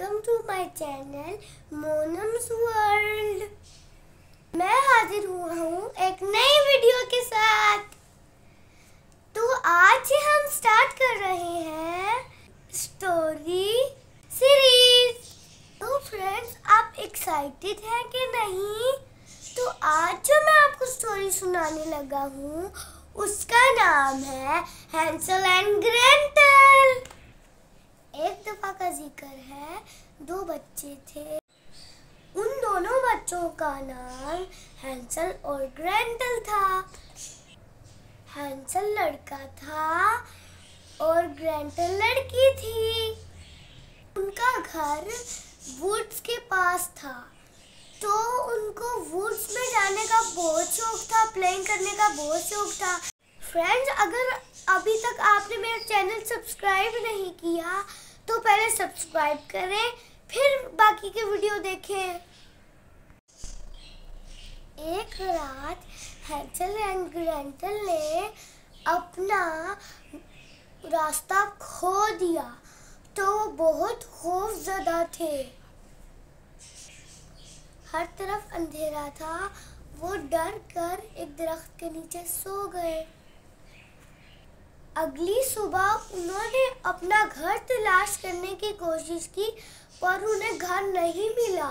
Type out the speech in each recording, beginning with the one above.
Welcome to my channel मोनम्स world मैं हाजिर हुआ हूँ एक नई वीडियो के साथ तो आज हम स्टार्ट कर रहे हैं स्टोरी सीरीज तो फ्रेंड्स आप एक्साइटेड हैं कि नहीं तो आज जो मैं आपको स्टोरी सुनाने लगा हूँ उसका नाम है हैंसल एंड ग्रेंटल एक दफ़ा का जिक्र है दो बच्चे थे उन दोनों बच्चों का नाम हैंसल और ग्रेंटल था हैंसल लड़का था और ग्रेंटल लड़की थी उनका घर वुड्स के पास था तो उनको वुड्स में जाने का बहुत शौक था प्लेइंग करने का बहुत शौक था फ्रेंड्स अगर अभी तक आपने मेरा चैनल सब्सक्राइब नहीं किया तो पहले सब्सक्राइब करें फिर बाकी के वीडियो देखें एक रात हैंसल एंड ग्रेंटल ने अपना रास्ता खो दिया तो वो बहुत खौफजदा थे हर तरफ अंधेरा था वो डर कर एक दरख्त के नीचे सो गए अगली सुबह उन्होंने अपना घर तलाश करने की कोशिश की पर उन्हें घर नहीं मिला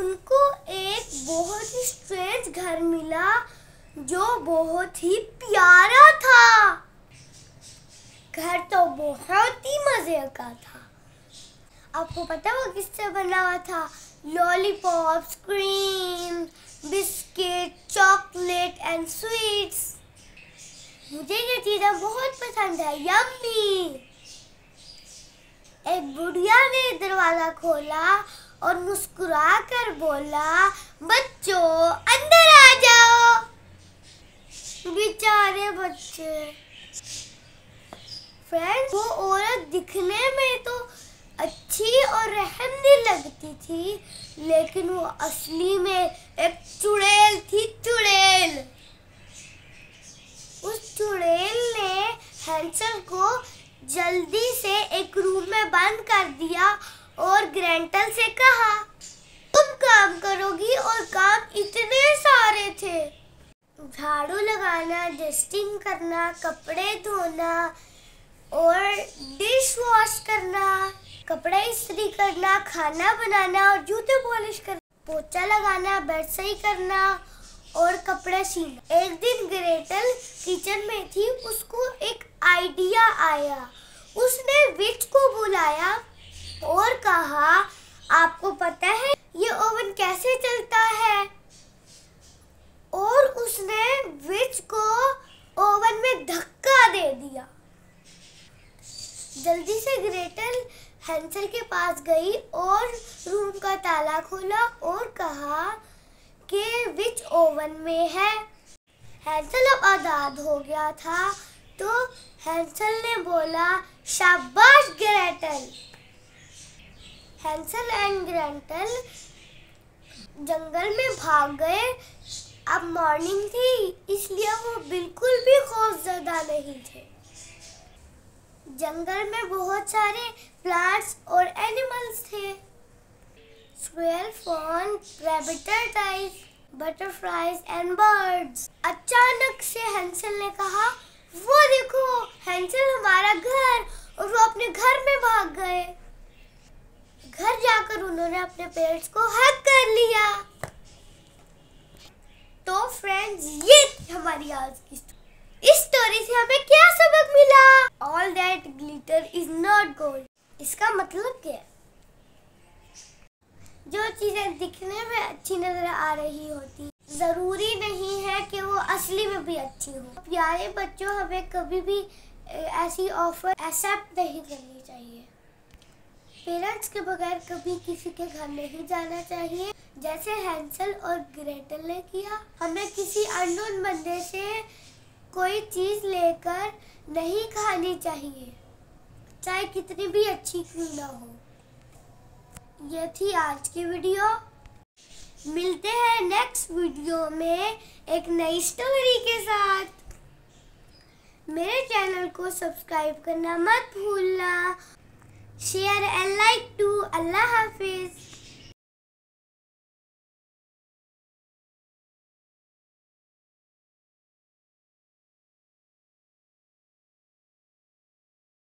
उनको एक बहुत ही स्ट्रेंज घर मिला जो बहुत ही प्यारा था घर तो बहुत ही मज़े का था आपको पता वो किससे बना हुआ था lollipop cream biscuit chocolate and sweets मुझे ये चीज़ें बहुत पसंद है यम्मी एक बुढ़िया ने दरवाज़ा खोला और मुस्कुरा कर बोला बच्चों अंदर आ जाओ बेचारे बच्चे फ्रेंड्स वो औरत दिखने में तो अच्छी और रहमदिल लगती थी लेकिन वो असली में एक चुड़ैल थी चुड़ैल जल्दी से एक रूम में बंद कर दिया और ग्रेंटल से कहा तुम काम करोगी और काम इतने सारे थे झाड़ू लगाना डस्टिंग करना कपड़े धोना और डिश वॉश करना कपड़े इस्त्री करना खाना बनाना और जूते पॉलिश करना पोचा लगाना बेड सही करना और कपड़े सीना एक दिन ग्रेटल किचन में थी उसको एक आइडिया आया उसने विच को बुलाया और कहा आपको पता है ये ओवन कैसे चलता है और उसने विच को ओवन में धक्का दे दिया जल्दी से ग्रेटल हैंसल के पास गई और रूम का ताला खोला और कहा के विच ओवन में है हैंसल अब आज़ाद हो गया था तो हैंसल ने बोला शाबाश ग्रेटल हैंसल एंड ग्रेटल जंगल में भाग गए अब मॉर्निंग थी इसलिए वो बिल्कुल भी खौफजदा नहीं थे जंगल में बहुत सारे प्लांट्स और एनिमल्स थे squirrel, fawn, rabbitotis, butterflies and birds. अचानक से हंसल ने कहा वो देखो हंसल हमारा घर और वो अपने घर में भाग गए घर जाकर उन्होंने अपने पेरेंट्स को हक कर लिया तो फ्रेंड्स ये हमारी आज की स्टोरी इस स्टोरी से हमें क्या सबक मिला all that glitter is not gold इसका मतलब क्या है चीज़ें दिखने में अच्छी नज़र आ रही होती ज़रूरी नहीं है कि वो असली में भी अच्छी हो प्यारे बच्चों हमें कभी भी ऐसी ऑफर एक्सेप्ट नहीं करनी चाहिए पेरेंट्स के बगैर कभी किसी के घर नहीं जाना चाहिए जैसे हैंसल और ग्रेटल ने किया हमें किसी अनोन बंदे से कोई चीज़ लेकर नहीं खानी चाहिए चाहे कितनी भी अच्छी क्यों ना हो ये थी आज की वीडियो मिलते हैं नेक्स्ट वीडियो में एक नई स्टोरी के साथ मेरे चैनल को सब्सक्राइब करना मत भूलना शेयर एंड लाइक टू अल्लाह हाफिज़